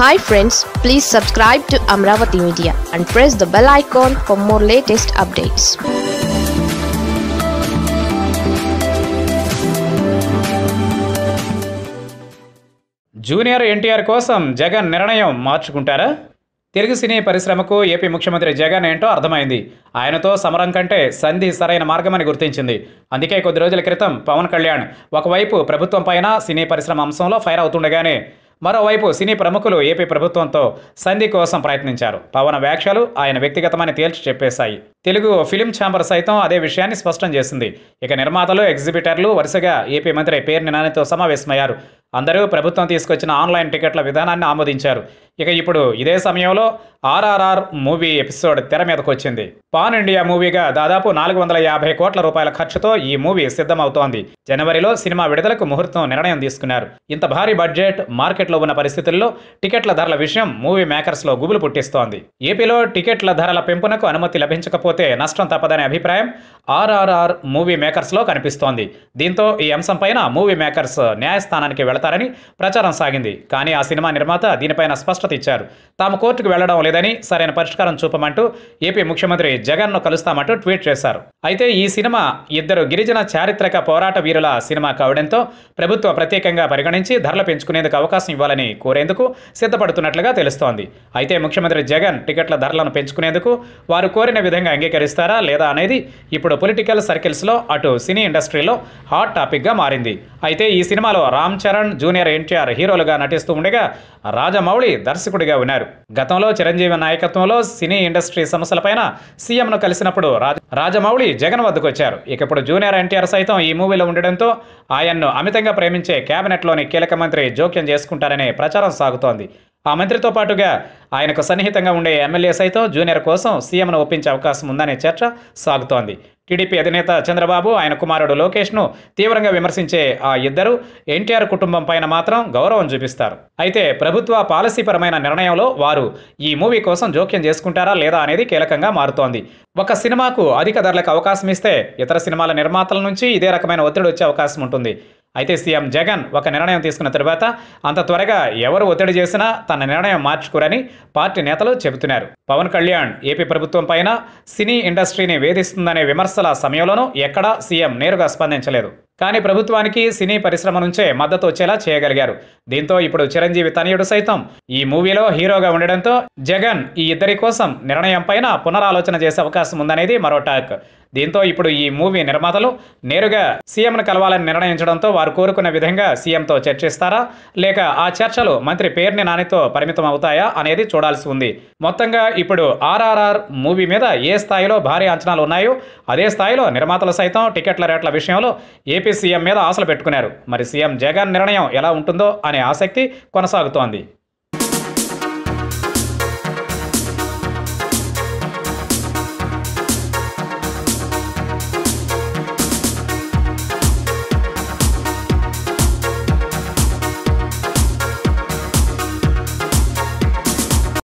hi friends please subscribe to Amaravati media and press the bell icon for more latest updates junior NTR కోసం జగన్ నిర్ణయం మార్చుకుంటారా తెలుగు సినీ పరిశ్రమకు AP ముఖ్యమంత్రి జగన్ ఏంటో అర్థమైంది ఆయనతో సమరం కంటే సంధి సరైన మార్గమని గుర్తించింది అందుకే కొద్ది రోజుల క్రితం పవన్ కళ్యాణ్ ఒకవైపు ప్రభుత్వం పైన సినీ పరిశ్రమ అంశంలో ఫైర్ అవుతుండగానే మరోవైపు సినీ ప్రముఖులు ఏపీ ప్రభుత్వంతో సంధి కోసం ప్రయత్నించారు పవన వ్యాఖ్యలు ఆయన వ్యక్తిగతమని తేల్చి చెప్పేశాయి తెలుగు ఫిలిం ఛాంబర్ సైతం అదే విషయాన్ని స్పష్టం చేసింది ఇక నిర్మాతలు ఎగ్జిబిటర్లు వరుసగా ఏపీ మంత్రి పేర్ని నానితో సమావేశమయ్యారు అందరూ ప్రభుత్వం తీసుకొచ్చిన ఆన్లైన్ టికెట్ల విధానాన్ని ఆమోదించారు ఇక ఇప్పుడు ఇదే సమయంలో ఆర్ఆర్ఆర్ మూవీ ఎపిసోడ్ తెర మీదకు వచ్చింది పాన్ ఇండియా మూవీగా దాదాపు నాలుగు వందల యాభై కోట్ల రూపాయల ఖర్చుతో ఈ మూవీ సిద్ధమవుతోంది జనవరిలో సినిమా విడుదలకు ముహూర్తం నిర్ణయం తీసుకున్నారు ఇంత భారీ బడ్జెట్ మార్కెట్లో ఉన్న పరిస్థితుల్లో టికెట్ల ధరల విషయం మూవీ మేకర్స్లో గుబులు పుట్టిస్తోంది ఏపీలో టికెట్ల ధరల పెంపునకు అనుమతి లభించకపోతే నష్టం తప్పదనే అభిప్రాయం ఆర్ఆర్ఆర్ మూవీ మేకర్స్లో కనిపిస్తోంది దీంతో ఈ అంశంపైన మూవీ మేకర్స్ న్యాయస్థానానికి వెళతారని ప్రచారం సాగింది కానీ ఆ సినిమా నిర్మాత దీనిపైన స్పష్టత స్వస్థత ఇచ్చారు తాము కోర్టుకు వెళ్లడం లేదని సరైన పరిష్కారం చూపమంటూ ఏపీ ముఖ్యమంత్రి జగన్ను కలుస్తామంటూ ట్వీట్ చేశారు అయితే ఈ సినిమా ఇద్దరు గిరిజన చారిత్రక పోరాట వీరుల సినిమా కావడంతో ప్రభుత్వం ప్రత్యేకంగా పరిగణించి ధరలు పెంచుకునేందుకు అవకాశం ఇవ్వాలని కోరేందుకు సిద్ధపడుతున్నట్లుగా తెలుస్తోంది అయితే ముఖ్యమంత్రి జగన్ టికెట్ల ధరలను పెంచుకునేందుకు వారు కోరిన విధంగా అంగీకరిస్తారా లేదా అనేది ఇప్పుడు పొలిటికల్ సర్కిల్స్లో అటు సినీ ఇండస్ట్రీలో హాట్ టాపిక్గా మారింది అయితే ఈ సినిమాలో రామ్ చరణ్ జూనియర్ ఎన్టీఆర్ హీరోలుగా నటిస్తూ ఉండగా రాజమౌళి దర్శకుడిగా ఉన్నారు గతంలో చిరంజీవి నాయకత్వంలో సినీ ఇండస్ట్రీ సమస్యలపైన సీఎంను కలిసినప్పుడు రాజమౌళి జగన్ వద్దకు వచ్చారు ఇక ఇప్పుడు జూనియర్ ఎన్టీఆర్ సైతం ఈ మూవీలో ఉండడంతో ఆయన్ను అమితంగా ప్రేమించే లోని కీలక మంత్రి జోక్యం చేసుకుంటారనే ప్రచారం సాగుతోంది ఆ మంత్రితో పాటుగా ఆయనకు సన్నిహితంగా ఉండే ఎమ్మెల్యే సైతం జూనియర్ కోసం సీఎంను ఒప్పించే అవకాశం ఉందనే చర్చ సాగుతోంది టీడీపీ అధినేత చంద్రబాబు ఆయన కుమారుడు లోకేష్ను తీవ్రంగా విమర్శించే ఆ ఇద్దరు ఎన్టీఆర్ కుటుంబం పైన మాత్రం గౌరవం చూపిస్తారు అయితే ప్రభుత్వ పాలసీపరమైన నిర్ణయంలో వారు ఈ మూవీ కోసం జోక్యం చేసుకుంటారా లేదా అనేది కీలకంగా మారుతోంది ఒక సినిమాకు అధిక ధరలకు అవకాశం ఇస్తే ఇతర సినిమాల నిర్మాతల నుంచి ఇదే రకమైన ఒత్తిడి వచ్చే అవకాశం ఉంటుంది అయితే సీఎం జగన్ ఒక నిర్ణయం తీసుకున్న తర్వాత అంత త్వరగా ఎవరు ఒత్తిడి చేసినా తన నిర్ణయం మార్చుకోరని పార్టీ నేతలు చెబుతున్నారు పవన్ కళ్యాణ్ ఏపీ ప్రభుత్వం పైన సినీ ఇండస్ట్రీని వేధిస్తుందనే విమర్శల సమయంలోనూ ఎక్కడా సీఎం నేరుగా స్పందించలేదు కానీ ప్రభుత్వానికి సినీ పరిశ్రమ నుంచే మద్దతు వచ్చేలా చేయగలిగారు దీంతో ఇప్పుడు చిరంజీవి తనయుడు సైతం ఈ మూవీలో హీరోగా ఉండడంతో జగన్ ఈ ఇద్దరి కోసం నిర్ణయం పైన పునరాలోచన చేసే అవకాశం ఉందనేది మరో టాక్ దీంతో ఇప్పుడు ఈ మూవీ నిర్మాతలు నేరుగా సీఎంను కలవాలని నిర్ణయించడంతో వారు కోరుకున్న విధంగా సీఎంతో చర్చిస్తారా లేక ఆ చర్చలు మంత్రి పేర్ని నానితో పరిమితం అవుతాయా అనేది చూడాల్సి ఉంది మొత్తంగా ఇప్పుడు ఆర్ఆర్ఆర్ మూవీ మీద ఏ స్థాయిలో భారీ అంచనాలు ఉన్నాయో అదే స్థాయిలో నిర్మాతలు సైతం టికెట్ల రేట్ల విషయంలో ఏపీ సీఎం మీద ఆశలు పెట్టుకున్నారు మరి సీఎం జగన్ నిర్ణయం ఎలా ఉంటుందో అనే ఆసక్తి కొనసాగుతోంది